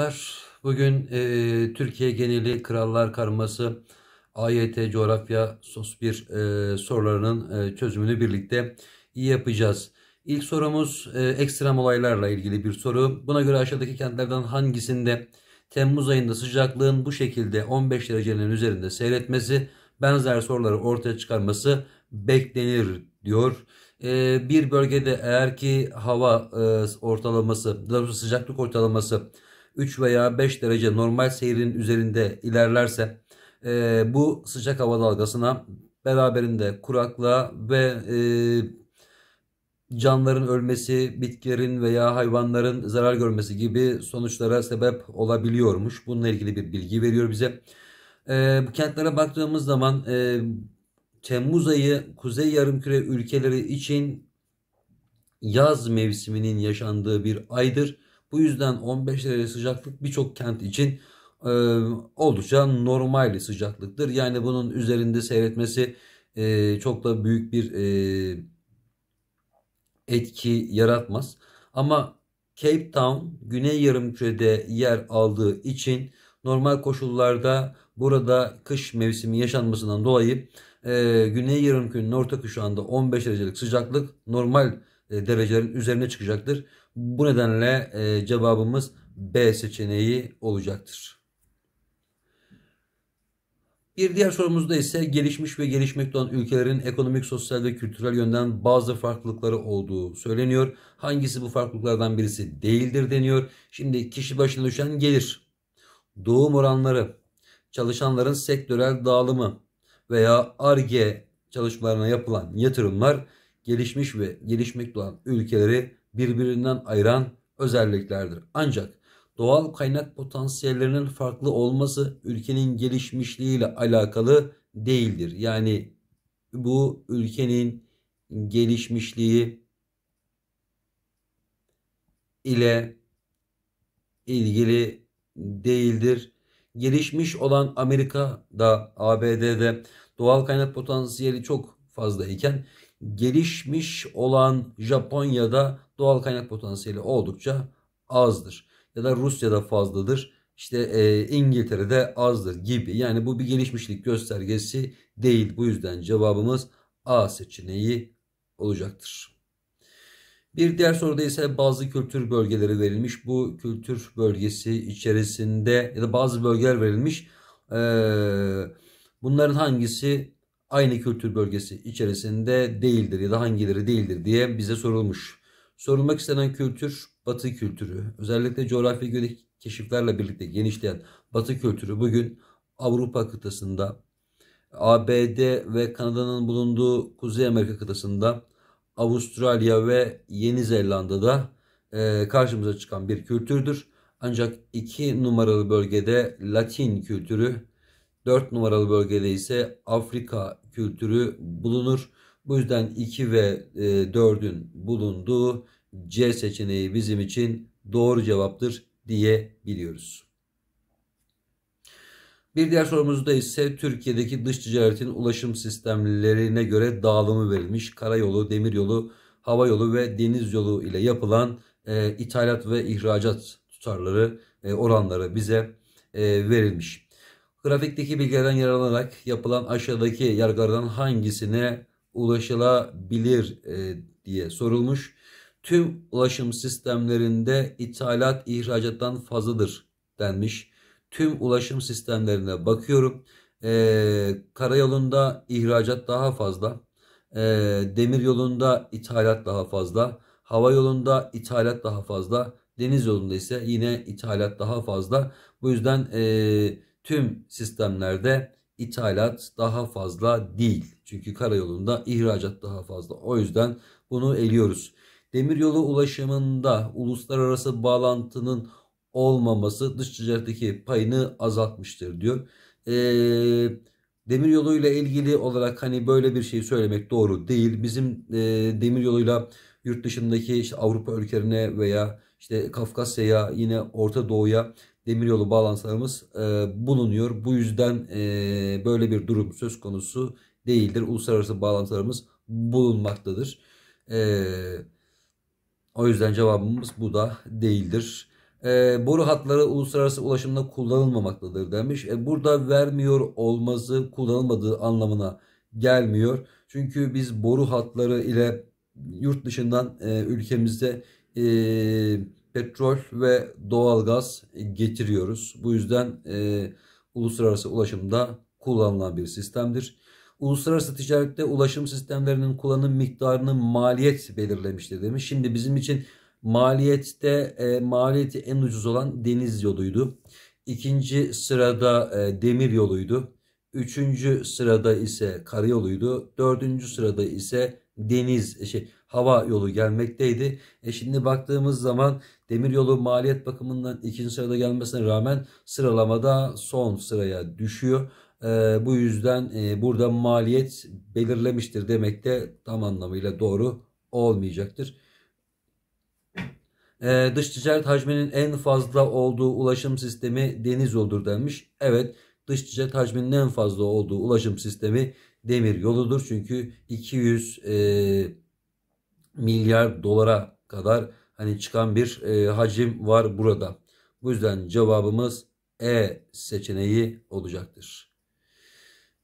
Merhabalar. Bugün e, Türkiye geneli krallar karması AYT coğrafya sos bir e, sorularının e, çözümünü birlikte iyi yapacağız. İlk sorumuz e, ekstrem olaylarla ilgili bir soru. Buna göre aşağıdaki kentlerden hangisinde Temmuz ayında sıcaklığın bu şekilde 15 derecenin üzerinde seyretmesi benzer soruları ortaya çıkarması beklenir diyor. E, bir bölgede eğer ki hava e, ortalaması, sıcaklık ortalaması 3 veya 5 derece normal seyrinin üzerinde ilerlerse e, bu sıcak hava dalgasına beraberinde kuraklığa ve e, canların ölmesi, bitkilerin veya hayvanların zarar görmesi gibi sonuçlara sebep olabiliyormuş. Bununla ilgili bir bilgi veriyor bize. E, bu kentlere baktığımız zaman e, Temmuz ayı Kuzey Yarımküre ülkeleri için yaz mevsiminin yaşandığı bir aydır. Bu yüzden 15 derece sıcaklık birçok kent için e, oldukça normal sıcaklıktır. Yani bunun üzerinde seyretmesi e, çok da büyük bir e, etki yaratmaz. Ama Cape Town güney yarımkürede yer aldığı için normal koşullarda burada kış mevsimi yaşanmasından dolayı e, güney yarımkürenin orta kuşağında 15 derecelik sıcaklık normal e, derecelerin üzerine çıkacaktır. Bu nedenle e, cevabımız B seçeneği olacaktır. Bir diğer sorumuzda ise gelişmiş ve gelişmekte olan ülkelerin ekonomik, sosyal ve kültürel yönden bazı farklılıkları olduğu söyleniyor. Hangisi bu farklılıklardan birisi değildir deniyor. Şimdi kişi başına düşen gelir, doğum oranları, çalışanların sektörel dağılımı veya ARGE çalışmalarına yapılan yatırımlar gelişmiş ve gelişmekte olan ülkeleri birbirinden ayıran özelliklerdir. Ancak doğal kaynak potansiyellerinin farklı olması ülkenin gelişmişliğiyle alakalı değildir. Yani bu ülkenin gelişmişliği ile ilgili değildir. Gelişmiş olan Amerika'da, ABD'de doğal kaynak potansiyeli çok fazla iken gelişmiş olan Japonya'da doğal kaynak potansiyeli oldukça azdır. Ya da Rusya'da fazladır. İşte e, İngiltere'de azdır gibi. Yani bu bir gelişmişlik göstergesi değil. Bu yüzden cevabımız A seçeneği olacaktır. Bir diğer soruda ise bazı kültür bölgeleri verilmiş. Bu kültür bölgesi içerisinde ya da bazı bölgeler verilmiş. Ee, bunların hangisi aynı kültür bölgesi içerisinde değildir ya da hangileri değildir diye bize sorulmuş. Sorulmak istenen kültür Batı kültürü. Özellikle coğrafi keşiflerle birlikte genişleyen Batı kültürü bugün Avrupa kıtasında, ABD ve Kanada'nın bulunduğu Kuzey Amerika kıtasında, Avustralya ve Yeni Zelanda'da e, karşımıza çıkan bir kültürdür. Ancak iki numaralı bölgede Latin kültürü 4 numaralı bölgede ise Afrika kültürü bulunur. Bu yüzden 2 ve 4'ün e, bulunduğu C seçeneği bizim için doğru cevaptır diyebiliyoruz. Bir diğer sorumuzda ise Türkiye'deki dış ticaretin ulaşım sistemlerine göre dağılımı verilmiş. Karayolu, demiryolu, hava yolu ve deniz yolu ile yapılan e, ithalat ve ihracat tutarları e, oranları bize e, verilmiş. Grafikteki bilgilerden yararlanarak yapılan aşağıdaki yargılardan hangisine ulaşılabilir e, diye sorulmuş. Tüm ulaşım sistemlerinde ithalat ihracattan fazladır denmiş. Tüm ulaşım sistemlerine bakıyorum. E, karayolunda ihracat daha fazla. E, demir yolunda ithalat daha fazla. Hava yolunda ithalat daha fazla. Deniz yolunda ise yine ithalat daha fazla. Bu yüzden eee tüm sistemlerde ithalat daha fazla değil. Çünkü karayolunda ihracat daha fazla. O yüzden bunu eliyoruz. Demiryolu ulaşımında uluslararası bağlantının olmaması dış ticaretteki payını azaltmıştır diyor. E, demiryolu ilgili olarak hani böyle bir şey söylemek doğru değil. Bizim e, demiryoluyla yurt dışındaki işte Avrupa ülkelerine veya işte Kafkasya'ya yine Orta Doğu'ya demiryolu bağlantılarımız e, bulunuyor. Bu yüzden e, böyle bir durum söz konusu değildir. Uluslararası bağlantılarımız bulunmaktadır. E, o yüzden cevabımız bu da değildir. E, boru hatları uluslararası ulaşımda kullanılmamaktadır demiş. E, burada vermiyor olması kullanılmadığı anlamına gelmiyor. Çünkü biz boru hatları ile yurt dışından e, ülkemizde e, petrol ve doğalgaz getiriyoruz. Bu yüzden e, uluslararası ulaşımda kullanılan bir sistemdir. Uluslararası ticarette ulaşım sistemlerinin kullanım miktarını maliyet belirlemiştir demiş. Şimdi bizim için maliyette e, maliyeti en ucuz olan deniz yoluydu. İkinci sırada e, demir yoluydu. Üçüncü sırada ise karayoluydu. Dördüncü sırada ise deniz e, şey hava yolu gelmekteydi. E şimdi baktığımız zaman demiryolu maliyet bakımından ikinci sırada gelmesine rağmen sıralamada son sıraya düşüyor. E, bu yüzden e, burada maliyet belirlemiştir demek de tam anlamıyla doğru olmayacaktır. E, dış ticaret hacminin en fazla olduğu ulaşım sistemi deniz olur denmiş. Evet dış ticaret hacminin en fazla olduğu ulaşım sistemi demir yoludur. Çünkü 200 e, milyar dolara kadar hani çıkan bir e, hacim var burada. Bu yüzden cevabımız E seçeneği olacaktır.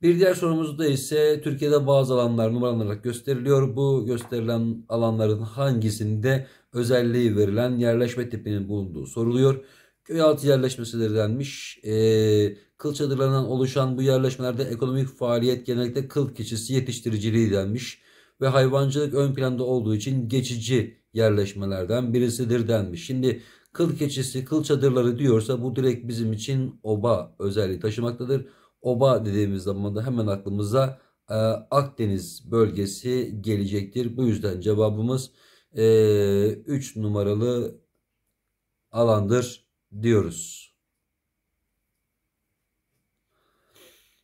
Bir diğer sorumuzda ise Türkiye'de bazı alanlar numaralanarak gösteriliyor. Bu gösterilen alanların hangisinde özelliği verilen yerleşme tipinin bulunduğu soruluyor köy altı yerleşmesidir denmiş. E, kıl çadırlarından oluşan bu yerleşmelerde ekonomik faaliyet genellikle kıl keçisi yetiştiriciliği denmiş ve hayvancılık ön planda olduğu için geçici yerleşmelerden birisidir denmiş. Şimdi kıl keçisi, kıl çadırları diyorsa bu direkt bizim için oba özelliği taşımaktadır. Oba dediğimiz zaman da hemen aklımıza e, Akdeniz bölgesi gelecektir. Bu yüzden cevabımız 3 e, numaralı alandır diyoruz.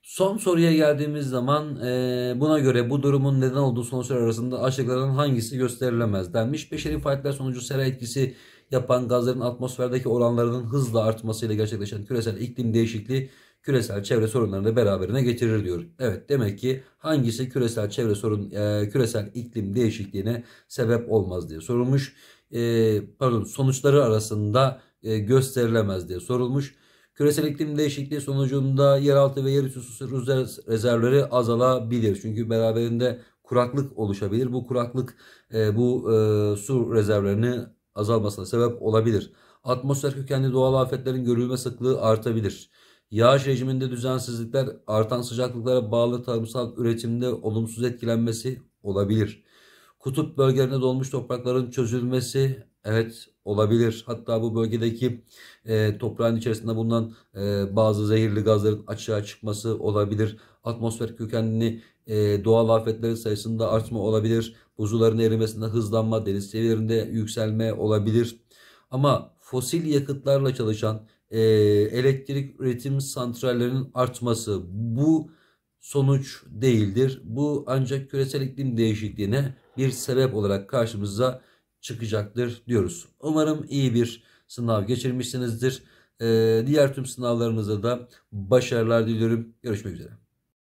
Son soruya geldiğimiz zaman e, buna göre bu durumun neden olduğu sonuçlar arasında aşağıdakilerden hangisi gösterilemez denmiş. Beşeri faaliyetler sonucu sera etkisi yapan gazların atmosferdeki oranlarının hızla artmasıyla gerçekleşen küresel iklim değişikliği küresel çevre sorunlarını da beraberine getirir diyor. Evet demek ki hangisi küresel çevre sorun e, küresel iklim değişikliğine sebep olmaz diye sorulmuş. E, pardon sonuçları arasında e, gösterilemez diye sorulmuş. Küresel iklim değişikliği sonucunda yeraltı ve yerüstü su rezervleri azalabilir. Çünkü beraberinde kuraklık oluşabilir. Bu kuraklık e, bu e, su rezervlerini azalmasına sebep olabilir. Atmosfer kökenli doğal afetlerin görülme sıklığı artabilir. Yağış rejiminde düzensizlikler artan sıcaklıklara bağlı tarımsal üretimde olumsuz etkilenmesi olabilir. Kutup bölgelerinde dolmuş toprakların çözülmesi evet olabilir. Hatta bu bölgedeki e, toprağın içerisinde bulunan e, bazı zehirli gazların açığa çıkması olabilir. Atmosfer kökenli e, doğal afetlerin sayısında artma olabilir. Buzulların erimesinde hızlanma, deniz seviyelerinde yükselme olabilir. Ama fosil yakıtlarla çalışan e, elektrik üretim santrallerinin artması bu sonuç değildir. Bu ancak küresel iklim değişikliğine bir sebep olarak karşımıza çıkacaktır diyoruz. Umarım iyi bir sınav geçirmişsinizdir. Ee, diğer tüm sınavlarınıza da başarılar diliyorum. Görüşmek üzere.